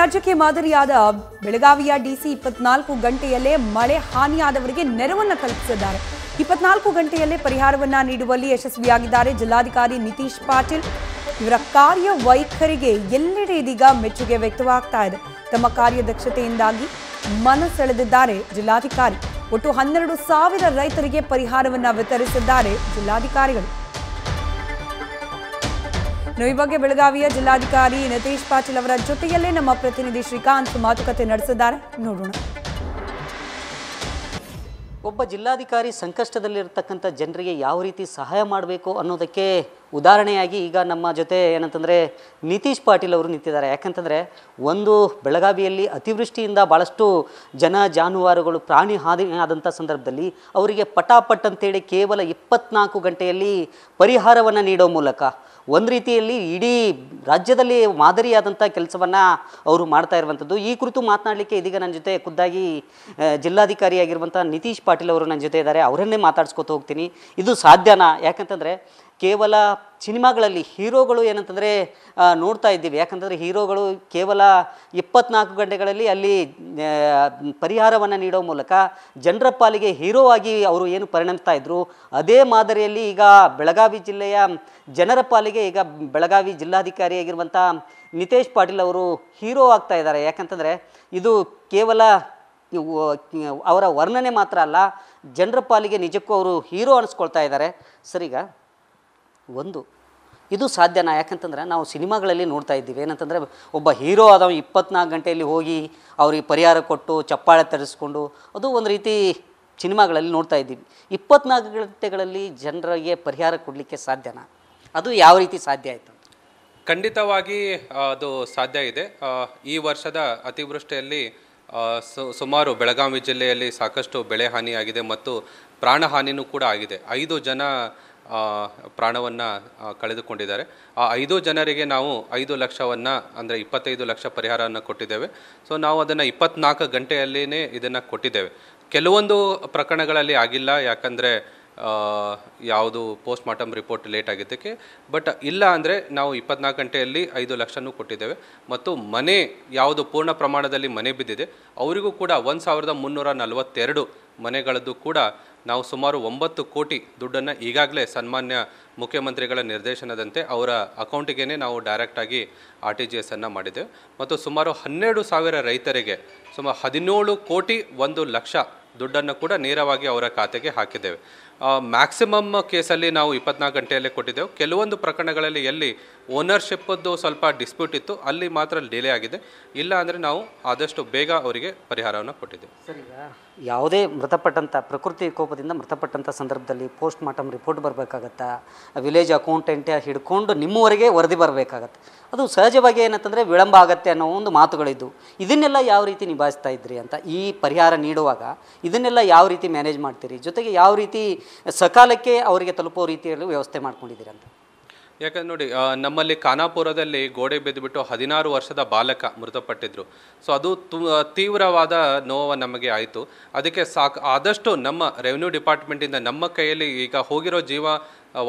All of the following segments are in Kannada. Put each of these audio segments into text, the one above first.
ರಾಜ್ಯಕ್ಕೆ ಮಾದರಿಯಾದ ಬೆಳಗಾವಿಯ ಡಿಸಿ ಇಪ್ಪತ್ನಾಲ್ಕು ಗಂಟೆಯಲ್ಲೇ ಮಳೆ ಹಾನಿಯಾದವರಿಗೆ ನೆರವನ್ನು ಕಲ್ಪಿಸಿದ್ದಾರೆ ಇಪ್ಪತ್ನಾಲ್ಕು ಗಂಟೆಯಲ್ಲೇ ಪರಿಹಾರವನ್ನ ನೀಡುವಲ್ಲಿ ಯಶಸ್ವಿಯಾಗಿದ್ದಾರೆ ಜಿಲ್ಲಾಧಿಕಾರಿ ನಿತೀಶ್ ಪಾಟೀಲ್ ಇವರ ಕಾರ್ಯ ವೈಖರಿಗೆ ಎಲ್ಲೆಡೆ ಇದೀಗ ಮೆಚ್ಚುಗೆ ವ್ಯಕ್ತವಾಗ್ತಾ ಇದೆ ತಮ್ಮ ಕಾರ್ಯದಕ್ಷತೆಯಿಂದಾಗಿ ಮನಸೆಳೆದಿದ್ದಾರೆ ಜಿಲ್ಲಾಧಿಕಾರಿ ಒಟ್ಟು ಹನ್ನೆರಡು ಸಾವಿರ ರೈತರಿಗೆ ಪರಿಹಾರವನ್ನ ವಿತರಿಸಿದ್ದಾರೆ ಜಿಲ್ಲಾಧಿಕಾರಿಗಳು ಈ ಬಗ್ಗೆ ಬೆಳಗಾವಿಯ ಜಿಲ್ಲಾಧಿಕಾರಿ ನಿತೇಶ್ ಪಾಟೀಲ್ ಅವರ ಜೊತೆಯಲ್ಲೇ ನಮ್ಮ ಪ್ರತಿನಿಧಿ ಶ್ರೀಕಾಂತ್ ಮಾತುಕತೆ ನಡೆಸಿದ್ದಾರೆ ನೋಡೋಣ ಒಬ್ಬ ಜಿಲ್ಲಾಧಿಕಾರಿ ಸಂಕಷ್ಟದಲ್ಲಿರತಕ್ಕಂಥ ಜನರಿಗೆ ಯಾವ ರೀತಿ ಸಹಾಯ ಮಾಡಬೇಕು ಅನ್ನೋದಕ್ಕೆ ಉದಾಹರಣೆಯಾಗಿ ಈಗ ನಮ್ಮ ಜೊತೆ ಏನಂತಂದರೆ ನಿತೀಶ್ ಪಾಟೀಲ್ ಅವರು ನಿಂತಿದ್ದಾರೆ ಯಾಕಂತಂದರೆ ಒಂದು ಬೆಳಗಾವಿಯಲ್ಲಿ ಅತಿವೃಷ್ಟಿಯಿಂದ ಭಾಳಷ್ಟು ಜನ ಜಾನುವಾರುಗಳು ಪ್ರಾಣಿ ಹಾನಿ ಆದಂಥ ಸಂದರ್ಭದಲ್ಲಿ ಅವರಿಗೆ ಪಟಾಪಟ್ ಅಂತೇಳಿ ಕೇವಲ ಇಪ್ಪತ್ನಾಲ್ಕು ಗಂಟೆಯಲ್ಲಿ ಪರಿಹಾರವನ್ನು ನೀಡೋ ಮೂಲಕ ಒಂದು ರೀತಿಯಲ್ಲಿ ಇಡೀ ರಾಜ್ಯದಲ್ಲಿ ಮಾದರಿಯಾದಂಥ ಕೆಲಸವನ್ನು ಅವರು ಮಾಡ್ತಾ ಇರುವಂಥದ್ದು ಈ ಕುರಿತು ಮಾತನಾಡಲಿಕ್ಕೆ ಇದೀಗ ನನ್ನ ಜೊತೆ ಖುದ್ದಾಗಿ ಜಿಲ್ಲಾಧಿಕಾರಿಯಾಗಿರುವಂಥ ನಿತೀಶ್ ಪಾಟೀಲ್ ಅವರು ನನ್ನ ಜೊತೆ ಇದ್ದಾರೆ ಅವರನ್ನೇ ಮಾತಾಡ್ಸ್ಕೊತ ಹೋಗ್ತೀನಿ ಇದು ಸಾಧ್ಯನಾ ಯಾಕಂತಂದರೆ ಕೇವಲ ಸಿನಿಮಾಗಳಲ್ಲಿ ಹೀರೋಗಳು ಏನಂತಂದರೆ ನೋಡ್ತಾ ಇದ್ದೀವಿ ಯಾಕಂತಂದರೆ ಹೀರೋಗಳು ಕೇವಲ ಇಪ್ಪತ್ನಾಲ್ಕು ಗಂಟೆಗಳಲ್ಲಿ ಅಲ್ಲಿ ಪರಿಹಾರವನ್ನು ನೀಡೋ ಮೂಲಕ ಜನರ ಪಾಲಿಗೆ ಹೀರೋ ಆಗಿ ಅವರು ಏನು ಪರಿಣಮಿಸ್ತಾ ಇದ್ದರು ಅದೇ ಮಾದರಿಯಲ್ಲಿ ಈಗ ಬೆಳಗಾವಿ ಜಿಲ್ಲೆಯ ಜನರ ಪಾಲಿಗೆ ಈಗ ಬೆಳಗಾವಿ ಜಿಲ್ಲಾಧಿಕಾರಿಯಾಗಿರುವಂಥ ನಿತೇಶ್ ಪಾಟೀಲ್ ಅವರು ಹೀರೋ ಆಗ್ತಾ ಇದ್ದಾರೆ ಯಾಕಂತಂದರೆ ಇದು ಕೇವಲ ಅವರ ವರ್ಣನೆ ಮಾತ್ರ ಅಲ್ಲ ಜನರ ಪಾಲಿಗೆ ನಿಜಕ್ಕೂ ಅವರು ಹೀರೋ ಅನಿಸ್ಕೊಳ್ತಾ ಇದ್ದಾರೆ ಸರಿಗ ಒಂದು ಇದು ಸಾಧ್ಯನಾ ಯಾಕಂತಂದ್ರೆ ನಾವು ಸಿನಿಮಾಗಳಲ್ಲಿ ನೋಡ್ತಾ ಇದ್ದೀವಿ ಏನಂತಂದರೆ ಒಬ್ಬ ಹೀರೋ ಆದವ ಇಪ್ಪತ್ನಾಲ್ಕು ಗಂಟೆಯಲ್ಲಿ ಹೋಗಿ ಅವ್ರಿಗೆ ಪರಿಹಾರ ಕೊಟ್ಟು ಚಪ್ಪಾಳೆ ತರಿಸ್ಕೊಂಡು ಅದು ಒಂದು ರೀತಿ ಸಿನಿಮಾಗಳಲ್ಲಿ ನೋಡ್ತಾ ಇದ್ದೀವಿ ಇಪ್ಪತ್ನಾಲ್ಕು ಗಂಟೆಗಳಲ್ಲಿ ಜನರಿಗೆ ಪರಿಹಾರ ಕೊಡಲಿಕ್ಕೆ ಸಾಧ್ಯನಾ ಅದು ಯಾವ ರೀತಿ ಸಾಧ್ಯ ಆಯಿತು ಖಂಡಿತವಾಗಿ ಅದು ಸಾಧ್ಯ ಇದೆ ಈ ವರ್ಷದ ಅತಿವೃಷ್ಟಿಯಲ್ಲಿ ಸುಮಾರು ಬೆಳಗಾವಿ ಜಿಲ್ಲೆಯಲ್ಲಿ ಸಾಕಷ್ಟು ಬೆಳೆ ಹಾನಿಯಾಗಿದೆ ಮತ್ತು ಪ್ರಾಣಹಾನಿನೂ ಕೂಡ ಆಗಿದೆ ಐದು ಜನ ಪ್ರಾಣವನ್ನು ಕಳೆದುಕೊಂಡಿದ್ದಾರೆ ಆ ಐದು ಜನರಿಗೆ ನಾವು ಐದು ಲಕ್ಷವನ್ನು ಅಂದರೆ ಇಪ್ಪತ್ತೈದು ಲಕ್ಷ ಪರಿಹಾರವನ್ನು ಕೊಟ್ಟಿದ್ದೇವೆ ಸೊ ನಾವು ಅದನ್ನು ಇಪ್ಪತ್ನಾಲ್ಕು ಗಂಟೆಯಲ್ಲೇ ಇದನ್ನು ಕೊಟ್ಟಿದ್ದೇವೆ ಕೆಲವೊಂದು ಪ್ರಕರಣಗಳಲ್ಲಿ ಆಗಿಲ್ಲ ಯಾಕಂದರೆ ಯಾವುದು ಪೋಸ್ಟ್ ಮಾರ್ಟಮ್ ರಿಪೋರ್ಟ್ ಲೇಟ್ ಆಗಿದ್ದಕ್ಕೆ ಬಟ್ ಇಲ್ಲ ಅಂದರೆ ನಾವು ಇಪ್ಪತ್ನಾಲ್ಕು ಗಂಟೆಯಲ್ಲಿ ಐದು ಲಕ್ಷನೂ ಕೊಟ್ಟಿದ್ದೇವೆ ಮತ್ತು ಮನೆ ಯಾವುದು ಪೂರ್ಣ ಪ್ರಮಾಣದಲ್ಲಿ ಮನೆ ಬಿದ್ದಿದೆ ಅವರಿಗೂ ಕೂಡ ಒಂದು ಸಾವಿರದ ಮುನ್ನೂರ ನಲವತ್ತೆರಡು ಮನೆಗಳದ್ದು ಕೂಡ ನಾವು ಸುಮಾರು ಒಂಬತ್ತು ಕೋಟಿ ದುಡ್ಡನ್ನು ಈಗಾಗಲೇ ಸನ್ಮಾನ್ಯ ಮುಖ್ಯಮಂತ್ರಿಗಳ ನಿರ್ದೇಶನದಂತೆ ಅವರ ಅಕೌಂಟಿಗೇ ನಾವು ಡೈರೆಕ್ಟಾಗಿ ಆರ್ ಟಿ ಜಿ ಎಸ್ಸನ್ನು ಮಾಡಿದ್ದೇವೆ ಮತ್ತು ಸುಮಾರು ಹನ್ನೆರಡು ಸಾವಿರ ರೈತರಿಗೆ ಸುಮಾರು ಹದಿನೇಳು ಕೋಟಿ ಒಂದು ಲಕ್ಷ ದುಡ್ಡನ್ನು ಕೂಡ ನೇರವಾಗಿ ಅವರ ಖಾತೆಗೆ ಹಾಕಿದ್ದೇವೆ ಮ್ಯಾಕ್ಸಿಮಮ್ ಕೇಸಲ್ಲಿ ನಾವು ಇಪ್ಪತ್ನಾಲ್ಕು ಗಂಟೆಯಲ್ಲೇ ಕೊಟ್ಟಿದ್ದೆವು ಕೆಲವೊಂದು ಪ್ರಕರಣಗಳಲ್ಲಿ ಎಲ್ಲಿ ಓನರ್ಶಿಪ್ಪದ್ದು ಸ್ವಲ್ಪ ಡಿಸ್ಪ್ಯೂಟ್ ಇತ್ತು ಅಲ್ಲಿ ಮಾತ್ರ ಡಿಲೇ ಆಗಿದೆ ಇಲ್ಲ ಅಂದರೆ ನಾವು ಆದಷ್ಟು ಬೇಗ ಅವರಿಗೆ ಪರಿಹಾರವನ್ನು ಕೊಟ್ಟಿದ್ದೇವೆ ಯಾವುದೇ ಮೃತಪಟ್ಟಂಥ ಪ್ರಕೃತಿ ಕೋಪದಿಂದ ಮೃತಪಟ್ಟಂಥ ಸಂದರ್ಭದಲ್ಲಿ ಪೋಸ್ಟ್ ಮಾರ್ಟಮ್ ರಿಪೋರ್ಟ್ ಬರಬೇಕಾಗತ್ತಾ ವಿಲೇಜ್ ಅಕೌಂಟೆಂಟ್ ಹಿಡ್ಕೊಂಡು ನಿಮ್ಮವರೆಗೆ ವರದಿ ಬರಬೇಕಾಗತ್ತೆ ಅದು ಸಹಜವಾಗಿ ಏನಂತಂದರೆ ವಿಳಂಬ ಆಗತ್ತೆ ಅನ್ನೋ ಒಂದು ಮಾತುಗಳಿದ್ದು ಇದನ್ನೆಲ್ಲ ಯಾವ ರೀತಿ ನಿಭಾಯಿಸ್ತಾ ಇದ್ರಿ ಅಂತ ಈ ಪರಿಹಾರ ನೀಡುವಾಗ ಇದನ್ನೆಲ್ಲ ಯಾವ ರೀತಿ ಮ್ಯಾನೇಜ್ ಮಾಡ್ತೀರಿ ಜೊತೆಗೆ ಯಾವ ರೀತಿ ಸಕಾಲಕ್ಕೆ ಅವರಿಗೆ ತಲುಪೋ ರೀತಿಯಲ್ಲಿ ವ್ಯವಸ್ಥೆ ಮಾಡ್ಕೊಂಡಿದ್ದೀರಿ ಅಂತ ಯಾಕಂದ್ರೆ ನೋಡಿ ನಮ್ಮಲ್ಲಿ ಖಾನಾಪುರದಲ್ಲಿ ಗೋಡೆ ಬಿದ್ದುಬಿಟ್ಟು ಹದಿನಾರು ವರ್ಷದ ಬಾಲಕ ಮೃತಪಟ್ಟಿದ್ರು ಸೊ ಅದು ತು ತೀವ್ರವಾದ ನೋವು ನಮಗೆ ಆಯಿತು ಅದಕ್ಕೆ ಸಾಕು ಆದಷ್ಟು ನಮ್ಮ ರೆವೆನ್ಯೂ ಡಿಪಾರ್ಟ್ಮೆಂಟಿಂದ ನಮ್ಮ ಕೈಯಲ್ಲಿ ಈಗ ಹೋಗಿರೋ ಜೀವ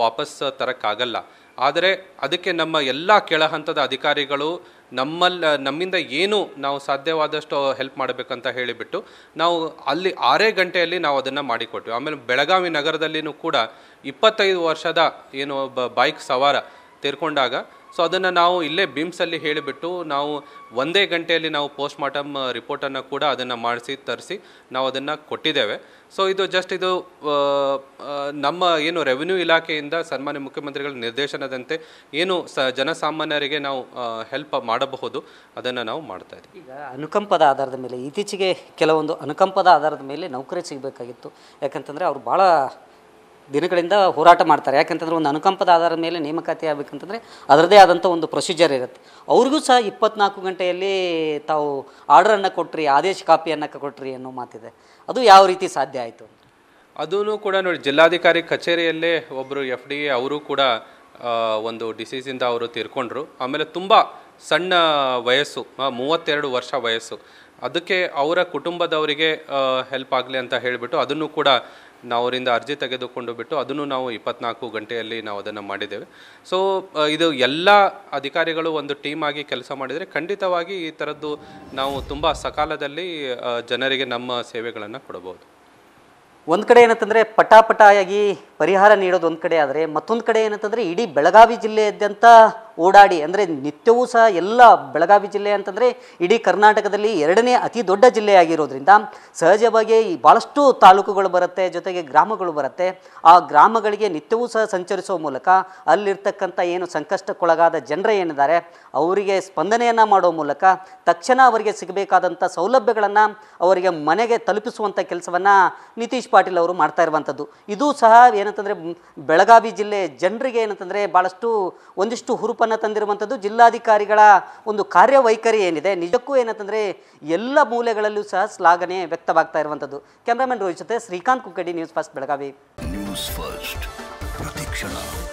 ವಾಪಸ್ ತರೋಕ್ಕಾಗಲ್ಲ ಆದರೆ ಅದಕ್ಕೆ ನಮ್ಮ ಎಲ್ಲ ಕೆಳಹಂತದ ಅಧಿಕಾರಿಗಳು ನಮ್ಮಲ್ಲಿ ನಮ್ಮಿಂದ ಏನು ನಾವು ಸಾಧ್ಯವಾದಷ್ಟು ಹೆಲ್ಪ್ ಮಾಡಬೇಕಂತ ಹೇಳಿಬಿಟ್ಟು ನಾವು ಅಲ್ಲಿ ಆರೇ ಗಂಟೆಯಲ್ಲಿ ನಾವು ಅದನ್ನು ಮಾಡಿಕೊಟ್ವಿ ಆಮೇಲೆ ಬೆಳಗಾವಿ ನಗರದಲ್ಲಿಯೂ ಕೂಡ ಇಪ್ಪತ್ತೈದು ವರ್ಷದ ಏನು ಬೈಕ್ ಸವಾರ ತೆರ್ಕೊಂಡಾಗ ಸೊ ಅದನ್ನು ನಾವು ಇಲ್ಲೇ ಬಿಮ್ಸಲ್ಲಿ ಹೇಳಿಬಿಟ್ಟು ನಾವು ಒಂದೇ ಗಂಟೆಯಲ್ಲಿ ನಾವು ಪೋಸ್ಟ್ ಮಾರ್ಟಮ್ ರಿಪೋರ್ಟನ್ನು ಕೂಡ ಅದನ್ನು ಮಾಡಿಸಿ ತರಿಸಿ ನಾವು ಅದನ್ನು ಕೊಟ್ಟಿದ್ದೇವೆ ಸೊ ಇದು ಜಸ್ಟ್ ಇದು uh, uh, ನಮ್ಮ ಏನು ರೆವಿನ್ಯೂ ಇಲಾಖೆಯಿಂದ ಸನ್ಮಾನ್ಯ ಮುಖ್ಯಮಂತ್ರಿಗಳ ನಿರ್ದೇಶನದಂತೆ ಏನು ಸ ಜನಸಾಮಾನ್ಯರಿಗೆ ನಾವು ಹೆಲ್ಪ್ uh, ಮಾಡಬಹುದು ಅದನ್ನು ನಾವು ಮಾಡ್ತಾ ಇದ್ದೀವಿ ಈಗ ಅನುಕಂಪದ ಆಧಾರದ ಮೇಲೆ ಇತ್ತೀಚೆಗೆ ಕೆಲವೊಂದು ಅನುಕಂಪದ ಆಧಾರದ ಮೇಲೆ ನೌಕರಿ ಸಿಗಬೇಕಾಗಿತ್ತು ಯಾಕಂತಂದರೆ ಅವರು ಭಾಳ ದಿನಗಳಿಂದ ಹೋರಾಟ ಮಾಡ್ತಾರೆ ಯಾಕಂತಂದರೆ ಒಂದು ಅನುಕಂಪದ ಆಧಾರದ ಮೇಲೆ ನೇಮಕಾತಿ ಆಗಬೇಕಂತಂದರೆ ಅದರದೇ ಆದಂಥ ಒಂದು ಪ್ರೊಸೀಜರ್ ಇರುತ್ತೆ ಅವ್ರಿಗೂ ಸಹ ಇಪ್ಪತ್ನಾಲ್ಕು ಗಂಟೆಯಲ್ಲಿ ತಾವು ಆರ್ಡ್ರನ್ನು ಕೊಟ್ರಿ ಆದೇಶ ಕಾಪಿಯನ್ನು ಕೊಟ್ರಿ ಅನ್ನೋ ಮಾತಿದೆ ಅದು ಯಾವ ರೀತಿ ಸಾಧ್ಯ ಆಯಿತು ಅದೂ ಕೂಡ ನೋಡಿ ಜಿಲ್ಲಾಧಿಕಾರಿ ಕಚೇರಿಯಲ್ಲೇ ಒಬ್ಬರು ಎಫ್ ಡಿ ಎ ಅವರು ಕೂಡ ಒಂದು ಡಿಸೀಸಿಂದ ಅವರು ತೀರ್ಕೊಂಡ್ರು ಆಮೇಲೆ ತುಂಬ ಸಣ್ಣ ವಯಸ್ಸು ಮೂವತ್ತೆರಡು ವರ್ಷ ವಯಸ್ಸು ಅದಕ್ಕೆ ಅವರ ಕುಟುಂಬದವರಿಗೆ ಹೆಲ್ಪ್ ಆಗಲಿ ಅಂತ ಹೇಳಿಬಿಟ್ಟು ಅದನ್ನು ಕೂಡ ನಾವು ಅವರಿಂದ ಅರ್ಜಿ ತೆಗೆದುಕೊಂಡು ಬಿಟ್ಟು ಅದನ್ನು ನಾವು ಇಪ್ಪತ್ನಾಲ್ಕು ಗಂಟೆಯಲ್ಲಿ ನಾವು ಅದನ್ನು ಮಾಡಿದ್ದೇವೆ ಸೊ ಇದು ಎಲ್ಲ ಅಧಿಕಾರಿಗಳು ಒಂದು ಟೀಮ್ ಆಗಿ ಕೆಲಸ ಮಾಡಿದರೆ ಖಂಡಿತವಾಗಿ ಈ ಥರದ್ದು ನಾವು ತುಂಬ ಸಕಾಲದಲ್ಲಿ ಜನರಿಗೆ ನಮ್ಮ ಸೇವೆಗಳನ್ನು ಕೊಡಬಹುದು ಒಂದು ಕಡೆ ಏನಂತಂದರೆ ಪಟಾಪಟಾಗಿ ಪರಿಹಾರ ನೀಡೋದು ಒಂದು ಕಡೆ ಆದರೆ ಮತ್ತೊಂದು ಕಡೆ ಏನಂತಂದರೆ ಇಡೀ ಬೆಳಗಾವಿ ಜಿಲ್ಲೆಯಾದ್ಯಂತ ಓಡಾಡಿ ಅಂದರೆ ನಿತ್ಯವೂ ಸಹ ಎಲ್ಲ ಬೆಳಗಾವಿ ಜಿಲ್ಲೆ ಅಂತಂದರೆ ಇಡೀ ಕರ್ನಾಟಕದಲ್ಲಿ ಎರಡನೇ ಅತಿ ದೊಡ್ಡ ಜಿಲ್ಲೆಯಾಗಿರೋದ್ರಿಂದ ಸಹಜವಾಗಿ ಭಾಳಷ್ಟು ತಾಲೂಕುಗಳು ಬರುತ್ತೆ ಜೊತೆಗೆ ಗ್ರಾಮಗಳು ಬರುತ್ತೆ ಆ ಗ್ರಾಮಗಳಿಗೆ ನಿತ್ಯವೂ ಸಹ ಸಂಚರಿಸುವ ಮೂಲಕ ಅಲ್ಲಿರ್ತಕ್ಕಂಥ ಏನು ಸಂಕಷ್ಟಕ್ಕೊಳಗಾದ ಜನರ ಏನಿದ್ದಾರೆ ಅವರಿಗೆ ಸ್ಪಂದನೆಯನ್ನು ಮಾಡೋ ಮೂಲಕ ತಕ್ಷಣ ಅವರಿಗೆ ಸಿಗಬೇಕಾದಂಥ ಸೌಲಭ್ಯಗಳನ್ನು ಅವರಿಗೆ ಮನೆಗೆ ತಲುಪಿಸುವಂಥ ಕೆಲಸವನ್ನು ನಿತೀಶ್ ಪಾಟೀಲ್ ಅವರು ಮಾಡ್ತಾ ಇರುವಂಥದ್ದು ಇದು ಸಹ ಏನಂತಂದರೆ ಬೆಳಗಾವಿ ಜಿಲ್ಲೆ ಜನರಿಗೆ ಏನಂತಂದರೆ ಭಾಳಷ್ಟು ಒಂದಿಷ್ಟು ಹುರುಪನ್ನು ತಂದಿರುವಂಥದ್ದು ಜಿಲ್ಲಾಧಿಕಾರಿಗಳ ಒಂದು ಕಾರ್ಯವೈಖರಿ ಏನಿದೆ ನಿಜಕ್ಕೂ ಏನಂತಂದರೆ ಎಲ್ಲ ಮೂಲೆಗಳಲ್ಲೂ ಸಹ ಶ್ಲಾಘನೆ ವ್ಯಕ್ತವಾಗ್ತಾ ಇರುವಂಥದ್ದು ಕ್ಯಾಮ್ರಾಮನ್ ರೋಹಿತ್ ಜೊತೆ Shrikant Kukkadi news first Belagavi news first ಪ್ರತಿಕ್ಷಣ